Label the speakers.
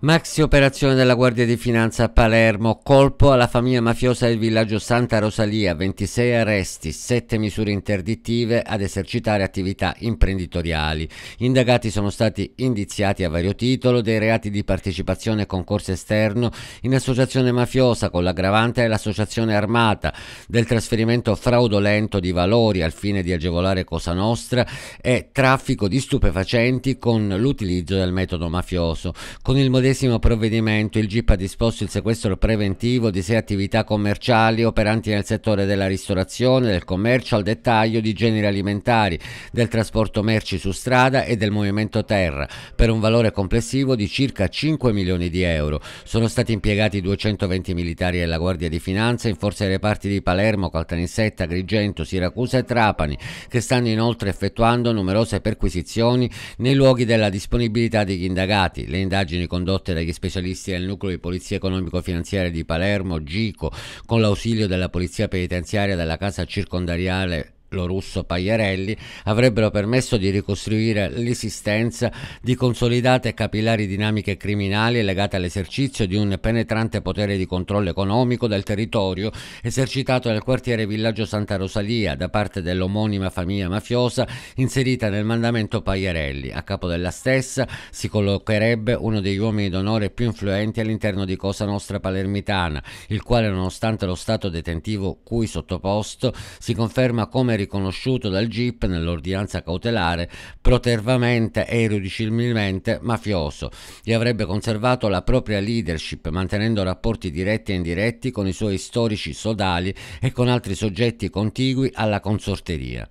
Speaker 1: Maxi operazione della Guardia di Finanza a Palermo, colpo alla famiglia mafiosa del villaggio Santa Rosalia, 26 arresti, 7 misure interdittive ad esercitare attività imprenditoriali. Indagati sono stati indiziati a vario titolo dei reati di partecipazione e concorso esterno in associazione mafiosa con l'aggravante dell'associazione armata, del trasferimento fraudolento di valori al fine di agevolare Cosa Nostra e traffico di stupefacenti con l'utilizzo del metodo mafioso. Con il modello medesimo provvedimento il GIP ha disposto il sequestro preventivo di sei attività commerciali operanti nel settore della ristorazione, del commercio al dettaglio di generi alimentari, del trasporto merci su strada e del movimento terra, per un valore complessivo di circa 5 milioni di euro. Sono stati impiegati 220 militari della Guardia di Finanza in forze ai reparti di Palermo, Caltanissetta, Agrigento, Siracusa e Trapani, che stanno inoltre effettuando numerose perquisizioni nei luoghi della disponibilità degli indagati. Le indagini condotte condotte dagli specialisti del nucleo di polizia economico-finanziaria di Palermo, GICO, con l'ausilio della polizia penitenziaria della casa circondariale lo russo Pagliarelli, avrebbero permesso di ricostruire l'esistenza di consolidate e capillari dinamiche criminali legate all'esercizio di un penetrante potere di controllo economico del territorio esercitato nel quartiere Villaggio Santa Rosalia da parte dell'omonima famiglia mafiosa inserita nel mandamento Pagliarelli. A capo della stessa si collocherebbe uno degli uomini d'onore più influenti all'interno di Cosa Nostra Palermitana, il quale nonostante lo stato detentivo cui sottoposto si conferma come riconosciuto dal GIP nell'ordinanza cautelare protervamente e irudicibilmente mafioso e avrebbe conservato la propria leadership mantenendo rapporti diretti e indiretti con i suoi storici sodali e con altri soggetti contigui alla consorteria.